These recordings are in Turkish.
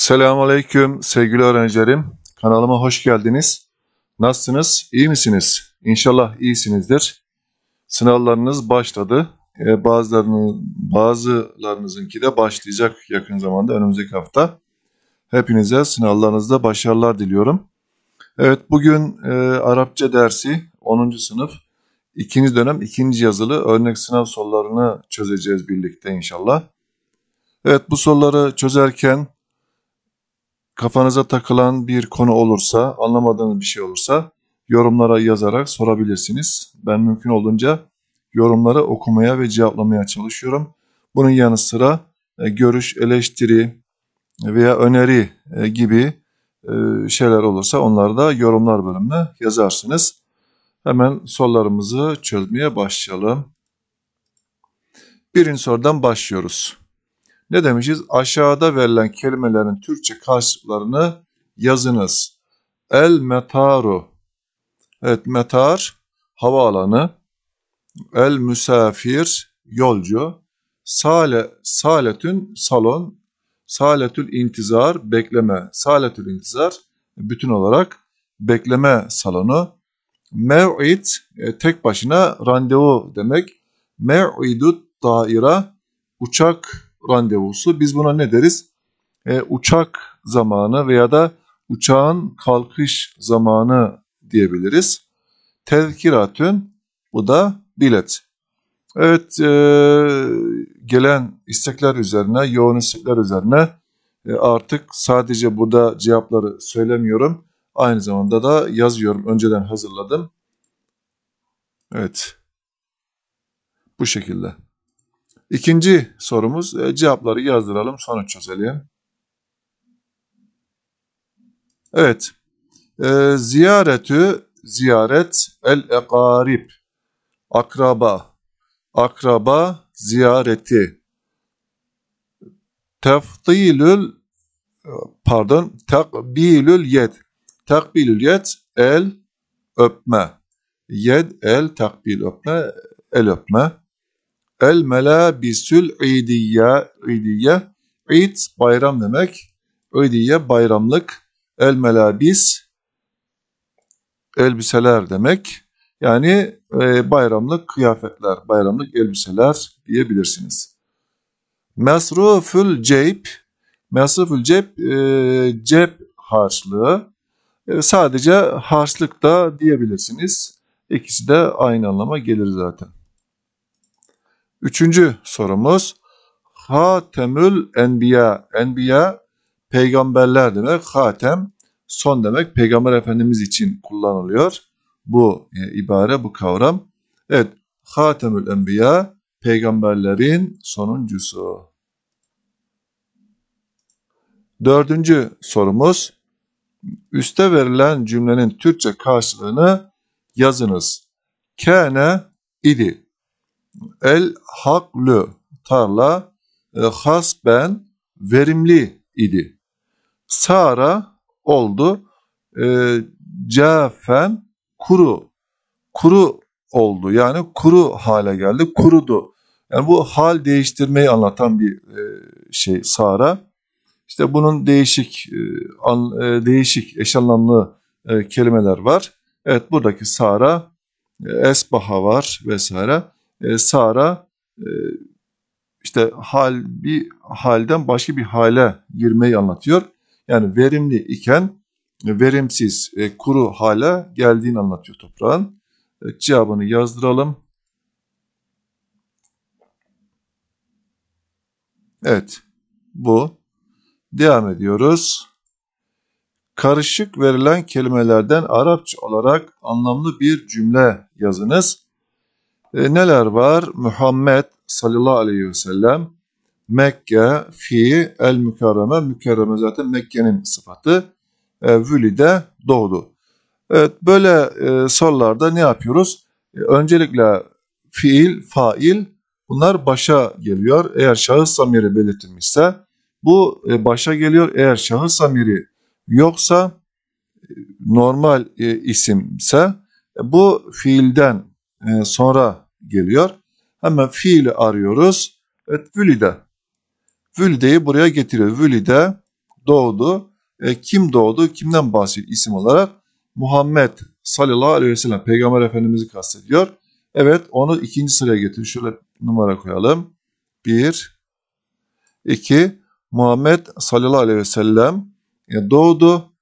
Selamun Aleyküm sevgili öğrencilerim. Kanalıma hoş geldiniz. Nasılsınız? İyi misiniz? İnşallah iyisinizdir. Sınavlarınız başladı. Ee, bazılarının, bazılarınızınki de başlayacak yakın zamanda önümüzdeki hafta. Hepinize sınavlarınızda başarılar diliyorum. Evet bugün e, Arapça dersi 10. sınıf 2. dönem 2. yazılı örnek sınav sorularını çözeceğiz birlikte inşallah. Evet bu soruları çözerken kafanıza takılan bir konu olursa, anlamadığınız bir şey olursa yorumlara yazarak sorabilirsiniz. Ben mümkün olduğunca yorumları okumaya ve cevaplamaya çalışıyorum. Bunun yanı sıra e, görüş, eleştiri veya öneri e, gibi e, şeyler olursa onları da yorumlar bölümüne yazarsınız. Hemen sorularımızı çözmeye başlayalım. Birinci sorudan başlıyoruz. Ne demişiz? Aşağıda verilen kelimelerin Türkçe karşılıklarını yazınız. El metaru. Evet metar havaalanı. El müsafir yolcu. Sale, saletün salon. Saletül intizar bekleme. Saletül intizar bütün olarak bekleme salonu. Mev'id e, tek başına randevu demek. Mev'idut daire uçak randevusu. Biz buna ne deriz? E, uçak zamanı veya da uçağın kalkış zamanı diyebiliriz. Tezkiratün bu da bilet. Evet e, gelen istekler üzerine, yoğun istekler üzerine e, artık sadece burada cevapları söylemiyorum. Aynı zamanda da yazıyorum. Önceden hazırladım. Evet. Bu şekilde. İkinci sorumuz e, cevapları yazdıralım sonuç çözelim. Evet. E, ziyaretü ziyaret el ekarib akraba akraba ziyareti teftilül pardon takbilül yed takbilül yed el öpme yed el takbil öpme el öpme El melabisül idiyye, idiyye, id bayram demek, idiyye bayramlık, el melabis elbiseler demek. Yani e, bayramlık kıyafetler, bayramlık elbiseler diyebilirsiniz. Mesrufül ceyb, mesrufül ceyb, e, cep harçlığı. E, sadece harçlık da diyebilirsiniz. İkisi de aynı anlama gelir zaten. Üçüncü sorumuz Hatemül Enbiya. Enbiya peygamberler demek. Hatem son demek. Peygamber Efendimiz için kullanılıyor. Bu e, ibare, bu kavram. Evet. Hatemül Enbiya peygamberlerin sonuncusu. Dördüncü sorumuz. Üste verilen cümlenin Türkçe karşılığını yazınız. Kene idi. El haklı tarla e, ben verimli idi. Sara oldu. E, cafen kuru. Kuru oldu. Yani kuru hale geldi. Kurudu. Yani bu hal değiştirmeyi anlatan bir e, şey Sara. İşte bunun değişik e, e değişik eş anlamlı e, kelimeler var. Evet buradaki Sara, e, Esbaha var vesaire e, Sara e, işte hal bir halden başka bir hale girmeyi anlatıyor. Yani verimli iken e, verimsiz, e, kuru hale geldiğini anlatıyor toprağın. E, cevabını yazdıralım. Evet, bu. Devam ediyoruz. Karışık verilen kelimelerden Arapça olarak anlamlı bir cümle yazınız. E, neler var? Muhammed sallallahu aleyhi ve sellem Mekke fi el mükerreme. Mükerreme zaten Mekke'nin sıfatı. E, Vüli'de doğdu. Evet böyle e, sorularda ne yapıyoruz? E, öncelikle fiil, fail bunlar başa geliyor. Eğer şahıs zamiri belirtilmişse bu e, başa geliyor. Eğer şahıs zamiri yoksa e, normal e, isimse e, bu fiilden e, sonra geliyor. Hemen fiili arıyoruz. Evet, vülide. Vülide'yi buraya getiriyor. Vülide doğdu. E, kim doğdu? Kimden bahsediyor isim olarak? Muhammed sallallahu aleyhi ve sellem peygamber efendimizi kastediyor. Evet onu ikinci sıraya getir. Şöyle numara koyalım. Bir, iki, Muhammed sallallahu aleyhi ve sellem e, doğdu.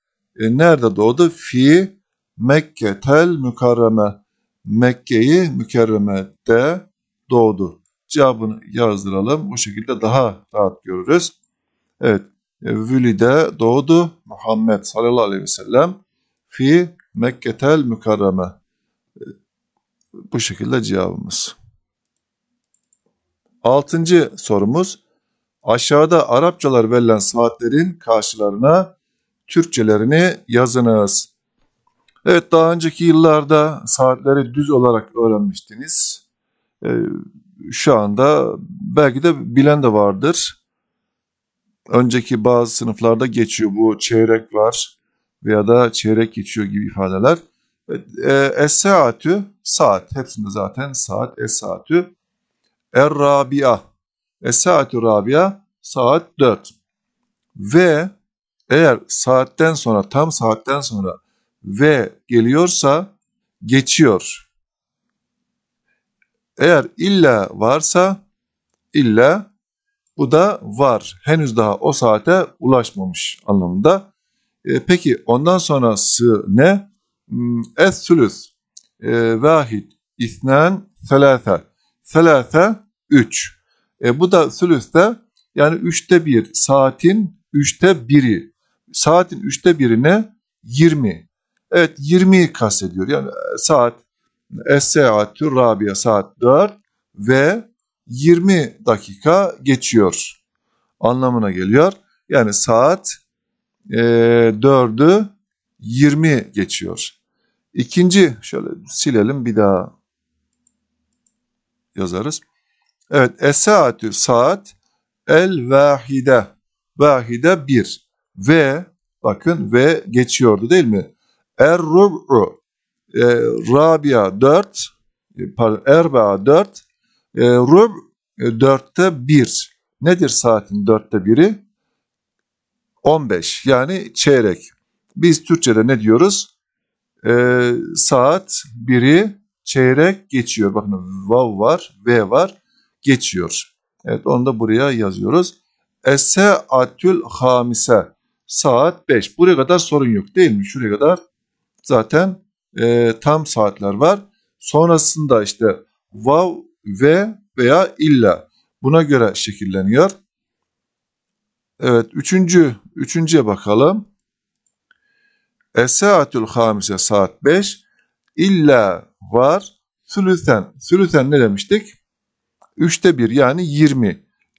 E, nerede doğdu? Fi Mekketel Mükarreme. Mekke'yi mükerremede doğdu. Cevabını yazdıralım. Bu şekilde daha rahat görürüz. Evet. E, Vülide doğdu Muhammed sallallahu aleyhi ve sellem fi Mekketel mükerreme. E, bu şekilde cevabımız. Altıncı sorumuz. Aşağıda Arapçalar verilen saatlerin karşılarına Türkçelerini yazınız. Evet daha önceki yıllarda saatleri düz olarak öğrenmiştiniz. Ee, şu anda belki de bilen de vardır. Önceki bazı sınıflarda geçiyor bu çeyrek var veya da çeyrek geçiyor gibi ifadeler. E, es saatü saat hepsinde zaten saat es saatü. Er rabia es saatü rabia saat 4. Ve eğer saatten sonra tam saatten sonra ve geliyorsa geçiyor. Eğer illa varsa illa bu da var. Henüz daha o saate ulaşmamış anlamında. E, peki ondan sonrası ne? Hmm, es-sülüs. E, vahid, isnen, selâfe. Selâfe, üç. E, bu da sülüste yani üçte bir saatin üçte biri. Saatin üçte birine yirmi. Evet 20'yi kastediyor. Yani e, saat Es-Saatü Rabia saat 4 ve 20 dakika geçiyor anlamına geliyor. Yani saat e, 4'ü 20 geçiyor. İkinci şöyle silelim bir daha yazarız. Evet Es-Saatü saat El Vahide Vahide 1 ve bakın ve geçiyordu değil mi? Er-rub'u e, Rabia 4 e, pardon Erba 4 e, Rub 4'te e, 1 nedir saatin 4'te 1'i? 15 yani çeyrek. Biz Türkçe'de ne diyoruz? E, saat 1'i çeyrek geçiyor. Bakın vav var, v var, geçiyor. Evet onu da buraya yazıyoruz. Ese atül hamise saat 5. Buraya kadar sorun yok değil mi? Şuraya kadar zaten e, tam saatler var. Sonrasında işte vav ve veya illa buna göre şekilleniyor. Evet üçüncü, üçüncüye bakalım. Esaatül hamise saat 5 illa var sülüten. Sülüten ne demiştik? Üçte bir yani 20.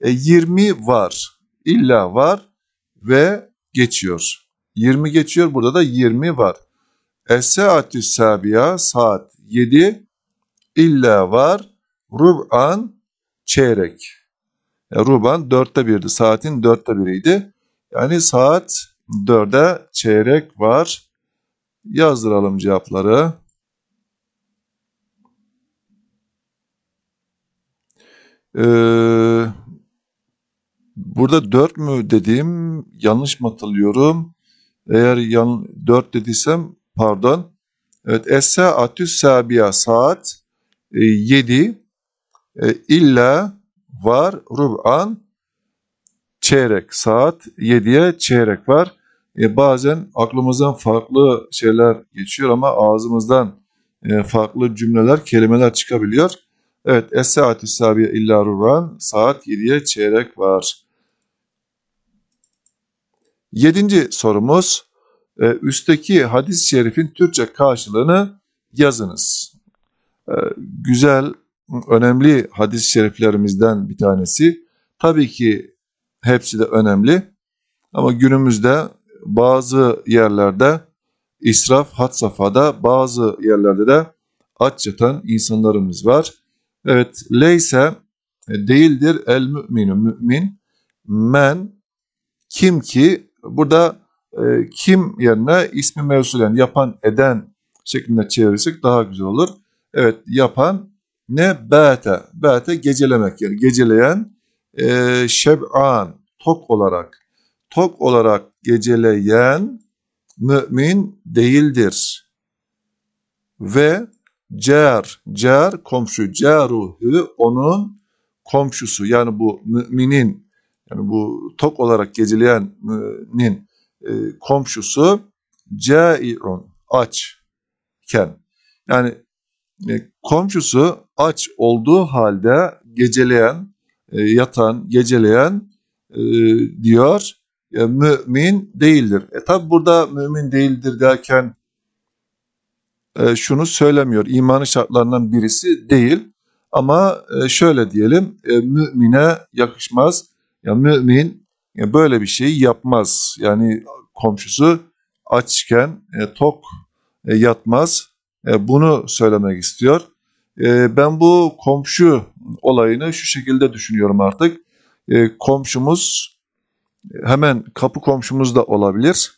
E 20 var. İlla var ve geçiyor. 20 geçiyor burada da 20 var. Es-saatü sabiya saat 7 illa var rub'an çeyrek. Yani ruban dörtte birdi. Saatin dörtte biriydi. Yani saat dörde çeyrek var. Yazdıralım cevapları. Ee, burada dört mü dediğim yanlış mı hatırlıyorum? Eğer yan, dört dediysem pardon. Evet Es-saatü sabiya saat 7 e, e illa var rub'an çeyrek saat 7'ye çeyrek var. E, bazen aklımızdan farklı şeyler geçiyor ama ağzımızdan e, farklı cümleler, kelimeler çıkabiliyor. Evet, Es-Saatü Sabiye İlla Ruran, saat 7'ye çeyrek var. Yedinci sorumuz, ee, üstteki hadis-i şerifin Türkçe karşılığını yazınız. Ee, güzel, önemli hadis-i şeriflerimizden bir tanesi. Tabii ki hepsi de önemli ama günümüzde bazı yerlerde israf had safhada, bazı yerlerde de aç yatan insanlarımız var. Evet, leyse e, değildir el müminü mümin, men kim ki burada ee, kim yerine ismi mevsulen yapan eden şeklinde çevirirsek daha güzel olur. Evet yapan ne? Bete. Bete gecelemek yani geceleyen e, şeb'an tok olarak tok olarak geceleyen mümin değildir. Ve cer, cer komşu, ceruhu onun komşusu yani bu müminin yani bu tok olarak geceleyinin e, komşusu cairun açken yani e, komşusu aç olduğu halde geceleyen, e, yatan, geceleyen diyor ya mümin değildir. E tabi burada mümin değildir derken e, şunu söylemiyor. imanı şartlarından birisi değil ama e, şöyle diyelim e, mümine yakışmaz. Ya mümin böyle bir şeyi yapmaz. Yani komşusu açken e, tok e, yatmaz. E, bunu söylemek istiyor. ben bu komşu olayını şu şekilde düşünüyorum artık. komşumuz hemen kapı komşumuz da olabilir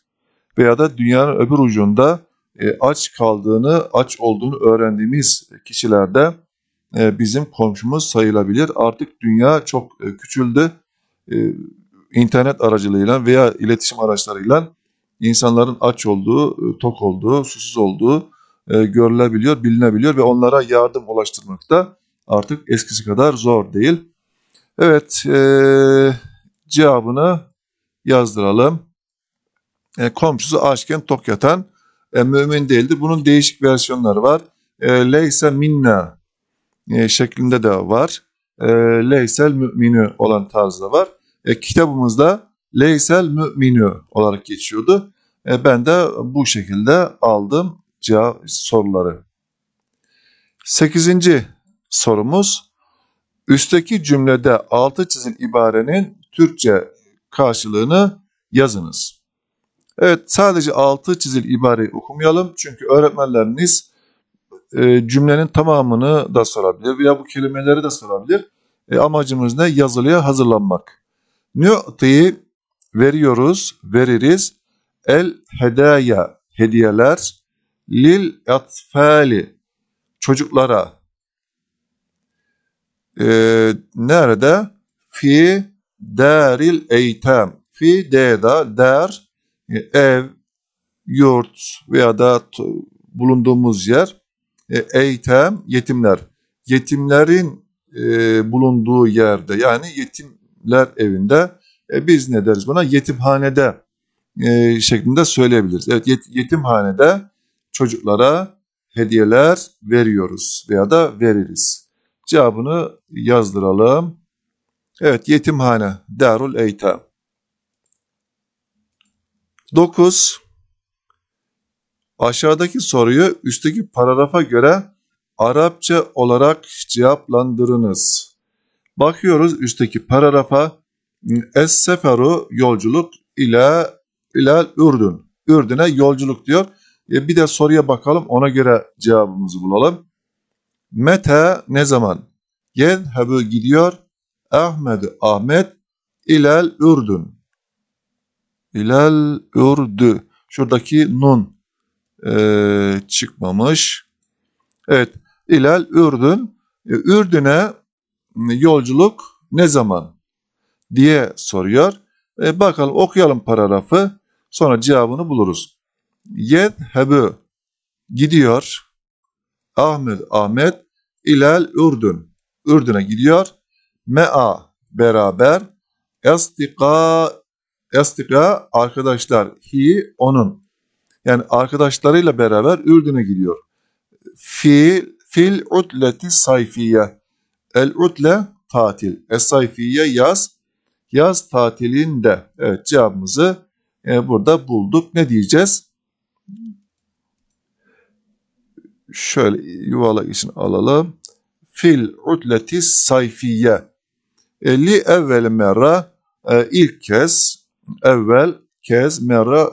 veya da dünyanın öbür ucunda aç kaldığını, aç olduğunu öğrendiğimiz kişilerde bizim komşumuz sayılabilir. Artık dünya çok küçüldü internet aracılığıyla veya iletişim araçlarıyla insanların aç olduğu, e, tok olduğu, susuz olduğu e, görülebiliyor, bilinebiliyor ve onlara yardım ulaştırmak da artık eskisi kadar zor değil. Evet, e, cevabını yazdıralım. E, komşusu açken tok yatan e, mümin değildir. Bunun değişik versiyonları var. E, Leyse minna şeklinde de var. Leysel mümini olan tarzda var e, kitabımızda Leysel Müminü olarak geçiyordu. E, ben de bu şekilde aldım cevap soruları. Sekizinci sorumuz. Üstteki cümlede altı çizil ibarenin Türkçe karşılığını yazınız. Evet sadece altı çizil ibareyi okumayalım. Çünkü öğretmenleriniz e, cümlenin tamamını da sorabilir veya bu kelimeleri de sorabilir. E, amacımız ne? Yazılıya hazırlanmak. Nü'ti veriyoruz, veririz. El hedaya hediyeler lil atfali çocuklara e, nerede? Fi deril eytem. Fi deda der e, ev, yurt veya da bulunduğumuz yer e, eytem yetimler. Yetimlerin e, bulunduğu yerde yani yetim yetimler evinde. E, biz ne deriz buna? Yetimhanede e, şeklinde söyleyebiliriz. Evet yet, yetimhanede çocuklara hediyeler veriyoruz veya da veririz. Cevabını yazdıralım. Evet yetimhane Darul Eytem. 9. Aşağıdaki soruyu üstteki paragrafa göre Arapça olarak cevaplandırınız. Bakıyoruz üstteki paragrafa es seferu yolculuk ile ile Ürdün. Ürdün'e yolculuk diyor. E bir de soruya bakalım ona göre cevabımızı bulalım. Mete ne zaman? Yedhebu gidiyor. Ahmet Ahmet ilel Ürdün. İlel Ürdü. Şuradaki nun e, çıkmamış. Evet. İlel Ürdün. E, Ürdün'e yolculuk ne zaman diye soruyor. E, bakalım okuyalım paragrafı sonra cevabını buluruz. Yedhebü gidiyor Ahmet Ahmet ilel Ürdün. Ürdün'e gidiyor. Mea beraber estika estika arkadaşlar hi onun. Yani arkadaşlarıyla beraber Ürdün'e gidiyor. Fi fil utleti sayfiye El-Utle tatil. es yaz. Yaz tatilinde. Evet cevabımızı e, burada bulduk. Ne diyeceğiz? Şöyle yuvarlak için alalım. Fil utleti sayfiye. E, li evvel mera e, ilk kez evvel kez mera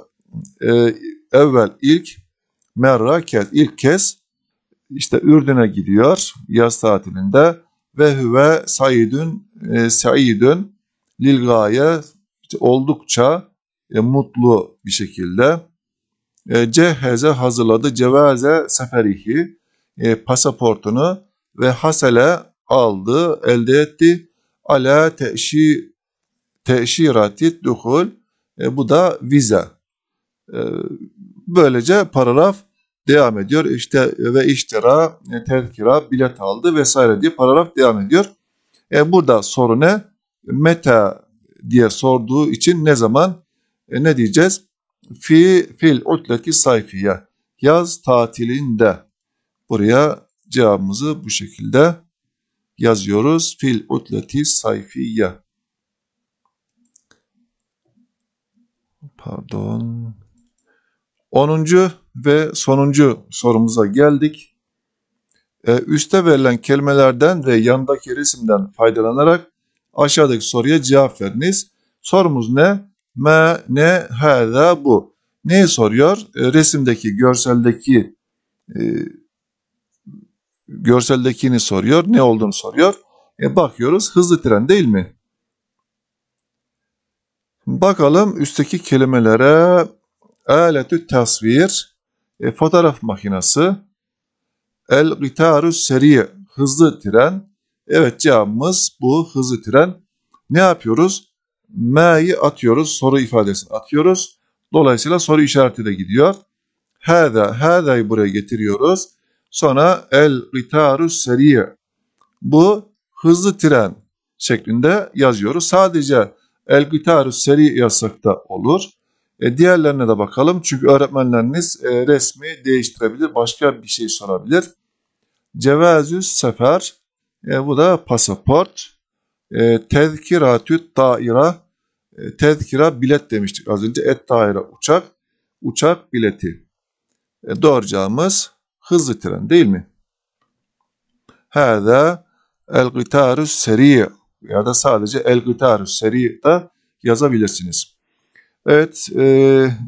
e, evvel ilk mera kez ilk kez işte Ürdün'e gidiyor yaz tatilinde ve Hüve saidün e, saidün lil gaye oldukça e, mutlu bir şekilde e, cehze hazırladı cevaze seferihi e, pasaportunu ve hasele aldı elde etti ala teşi teşirati duhul bu da vize böylece paragraf devam ediyor. İşte ve iştira, e, terkira, bilet aldı vesaire diye paragraf devam ediyor. E burada soru ne? Meta diye sorduğu için ne zaman e ne diyeceğiz? Fi fil utleti sayfiye. Yaz tatilinde. Buraya cevabımızı bu şekilde yazıyoruz. Fil utleti sayfiye. Pardon. 10. ve sonuncu sorumuza geldik. E, üste verilen kelimelerden ve yandaki resimden faydalanarak aşağıdaki soruya cevap veriniz. Sorumuz ne? Me, ne, hâzâ bu. Neyi soruyor? E, resimdeki, görseldeki e, görseldekini soruyor. Ne olduğunu soruyor. E, bakıyoruz hızlı tren değil mi? Bakalım üstteki kelimelere aletü tasvir, e, fotoğraf makinesi, el gitaru seri, hızlı tren. Evet cevabımız bu hızlı tren. Ne yapıyoruz? Ma'yı atıyoruz, soru ifadesini atıyoruz. Dolayısıyla soru işareti de gidiyor. Hâdâ, hâdâ'yı buraya getiriyoruz. Sonra el gitaru seri. Bu hızlı tren şeklinde yazıyoruz. Sadece el gitaru seri yazsak da olur. E, diğerlerine de bakalım. Çünkü öğretmenleriniz e, resmi değiştirebilir, başka bir şey sorabilir. Cevazü sefer, e, bu da pasaport. E, tezkiratü daira, e, tezkira bilet demiştik az önce. Et daire uçak, uçak bileti. E, doğru hızlı tren değil mi? Hâdâ el-gitârü seri ya da sadece el-gitârü seri de yazabilirsiniz. Evet e,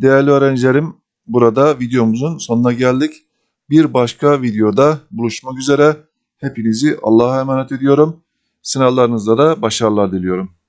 değerli öğrencilerim burada videomuzun sonuna geldik. Bir başka videoda buluşmak üzere. Hepinizi Allah'a emanet ediyorum. Sınavlarınızda da başarılar diliyorum.